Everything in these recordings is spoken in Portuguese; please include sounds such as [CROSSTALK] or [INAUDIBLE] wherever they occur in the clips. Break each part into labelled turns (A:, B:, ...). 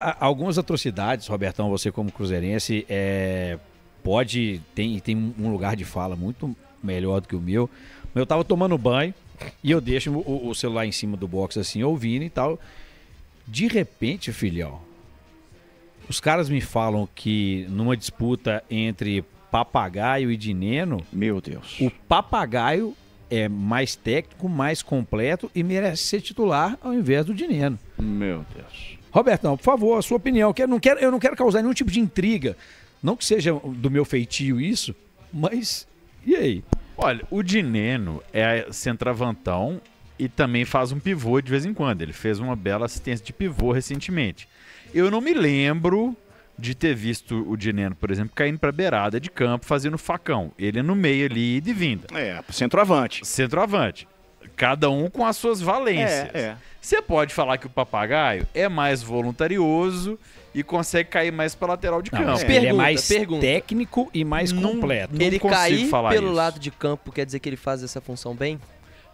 A: algumas atrocidades, Robertão, você como cruzeirense, é, pode, tem, tem um lugar de fala muito melhor do que o meu. Eu tava tomando banho e eu deixo o, o celular em cima do box assim, ouvindo e tal. De repente, filhão, os caras me falam que numa disputa entre Papagaio e Dineno. Meu Deus. O Papagaio é mais técnico, mais completo e merece ser titular ao invés do Dineno. Meu Deus. Robertão, por favor, a sua opinião. Eu não quero, eu não quero causar nenhum tipo de intriga. Não que seja do meu feitio isso, mas e aí?
B: Olha, o Dineno é centravantão e também faz um pivô de vez em quando. Ele fez uma bela assistência de pivô recentemente. Eu não me lembro de ter visto o Dineno, por exemplo, caindo para beirada de campo fazendo facão. Ele é no meio ali de vinda. É, centroavante. Centroavante cada um
A: com as suas valências. É, é.
B: Você pode falar que o papagaio é mais voluntarioso e consegue cair mais para lateral de não, campo. É. Pergunta, ele é mais pergunta.
A: técnico e mais não, completo. Não ele cair pelo isso. lado de campo quer dizer que ele faz essa função bem?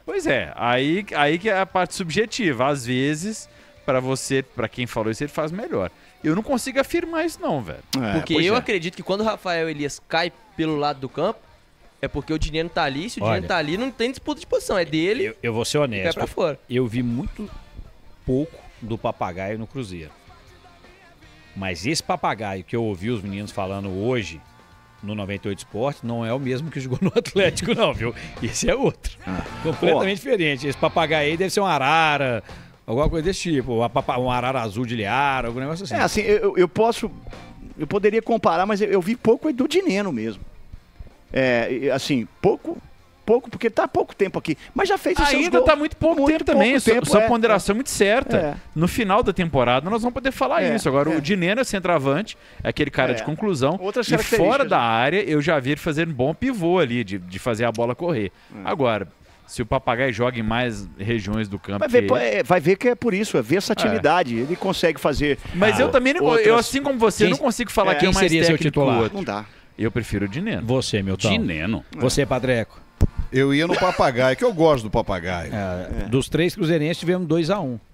A: Pois é, aí,
B: aí que é a parte subjetiva. Às vezes, para você, para quem falou isso, ele faz melhor. Eu não consigo afirmar isso não, velho. É, Porque eu é.
A: acredito que quando o Rafael Elias cai pelo lado do campo, é porque o dinheiro tá ali, se o Olha, dinheiro tá ali, não tem disputa de posição. É dele. Eu, eu vou ser honesto. pra fora. Eu vi muito pouco do papagaio no Cruzeiro. Mas esse papagaio que eu ouvi os meninos falando hoje no 98 Esporte não é o mesmo que jogou no [LAUGHS] Atlético, não, viu? Esse é outro. Ah, Completamente diferente. Esse papagaio aí deve ser um arara, alguma coisa desse tipo. Um arara azul de liara, algum negócio assim. É, assim, eu, eu posso. Eu poderia comparar, mas eu, eu vi pouco é do Dineno mesmo é, assim, pouco pouco, porque está há pouco tempo aqui. Mas já fez Ainda está muito
B: pouco muito tempo pouco também. Tempo, sua, é, ponderação é muito certa. É. No final da temporada nós vamos poder falar é, isso. Agora, é. o Dineno é centroavante, é aquele cara é. de conclusão. Outras e fora da né? área, eu já vi ele fazendo um bom pivô ali, de, de fazer a bola correr. É. Agora, se o papagaio joga em mais regiões do campo. Vai ver,
A: vai ver que é por isso, é versatilidade. É. Ele consegue fazer. Mas ah, eu também outras... eu assim como você, quem, não consigo falar é, quem mais seria seu titular? Não dá. Eu prefiro o de Neno. Você, meu tal. De Neno. Você, é. Padreco. Eu ia no papagaio, que eu gosto do papagaio. É, dos três cruzeirenses tivemos 2 a 1 um.